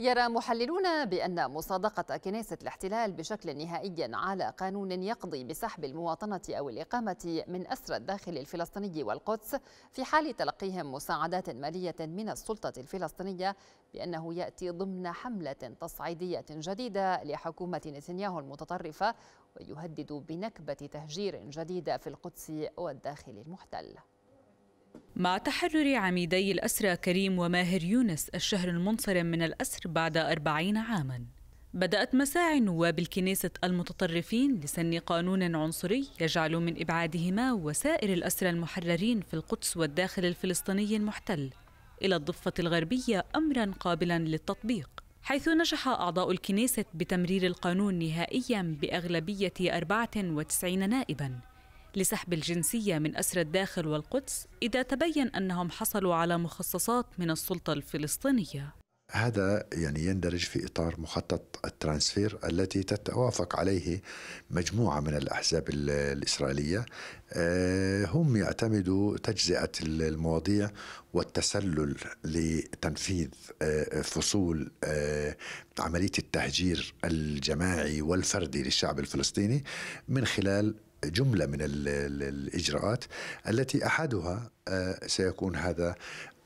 يرى محللون بأن مصادقة كنيسة الاحتلال بشكل نهائي على قانون يقضي بسحب المواطنة أو الإقامة من أسرى الداخل الفلسطيني والقدس في حال تلقيهم مساعدات مالية من السلطة الفلسطينية بأنه يأتي ضمن حملة تصعيدية جديدة لحكومة نتنياهو المتطرفة ويهدد بنكبة تهجير جديدة في القدس والداخل المحتل مع تحرر عميدي الأسرى كريم وماهر يونس الشهر المنصرم من الأسر بعد أربعين عاماً بدأت مساعي نواب الكنيسة المتطرفين لسن قانون عنصري يجعل من إبعادهما وسائر الأسرى المحررين في القدس والداخل الفلسطيني المحتل إلى الضفة الغربية أمرا قابلا للتطبيق حيث نجح أعضاء الكنيسة بتمرير القانون نهائيا بأغلبية 94 نائبا لسحب الجنسية من أسر الداخل والقدس إذا تبين أنهم حصلوا على مخصصات من السلطة الفلسطينية هذا يعني يندرج في اطار مخطط الترانسفير التي تتوافق عليه مجموعه من الاحزاب الاسرائيليه آه، هم يعتمدوا تجزئه المواضيع والتسلل لتنفيذ آه، فصول آه، عمليه التهجير الجماعي والفردي للشعب الفلسطيني من خلال جمله من الاجراءات التي احدها آه، سيكون هذا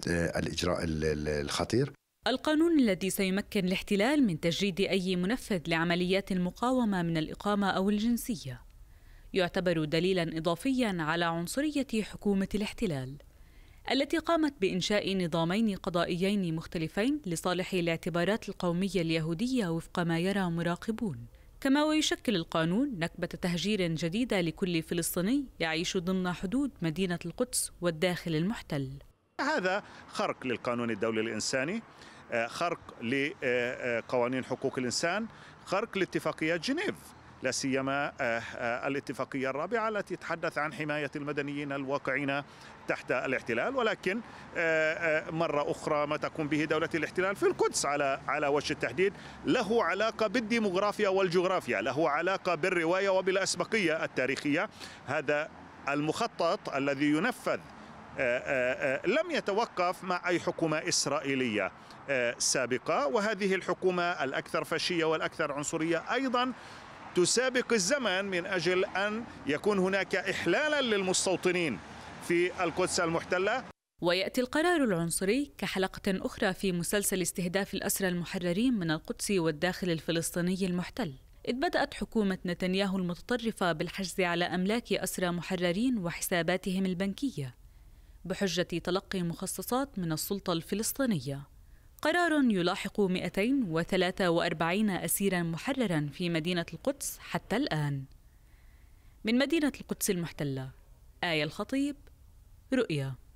آه، الاجراء الخطير القانون الذي سيمكن الاحتلال من تجريد اي منفذ لعمليات المقاومه من الاقامه او الجنسيه يعتبر دليلا اضافيا على عنصريه حكومه الاحتلال التي قامت بانشاء نظامين قضائيين مختلفين لصالح الاعتبارات القوميه اليهوديه وفق ما يرى مراقبون كما ويشكل القانون نكبة تهجير جديدة لكل فلسطيني يعيش ضمن حدود مدينة القدس والداخل المحتل هذا خرق للقانون الدولي الإنساني آه، خرق لقوانين حقوق الإنسان خرق لاتفاقيات جنيف لا سيما آه، آه، الاتفاقيه الرابعه التي تتحدث عن حمايه المدنيين الواقعين تحت الاحتلال ولكن آه، مره اخرى ما تقوم به دوله الاحتلال في القدس على على وجه التحديد له علاقه بالديموغرافيا والجغرافيا، له علاقه بالروايه وبالاسبقيه التاريخيه، هذا المخطط الذي ينفذ لم يتوقف مع اي حكومه اسرائيليه سابقه وهذه الحكومه الاكثر فاشيه والاكثر عنصريه ايضا تسابق الزمن من أجل أن يكون هناك إحلالا للمستوطنين في القدس المحتلة ويأتي القرار العنصري كحلقة أخرى في مسلسل استهداف الأسرى المحررين من القدس والداخل الفلسطيني المحتل إذ بدأت حكومة نتنياهو المتطرفة بالحجز على أملاك أسرى محررين وحساباتهم البنكية بحجة تلقي مخصصات من السلطة الفلسطينية قرار يلاحق 243 أسيرا محررا في مدينة القدس حتى الآن من مدينة القدس المحتلة آية الخطيب رؤيا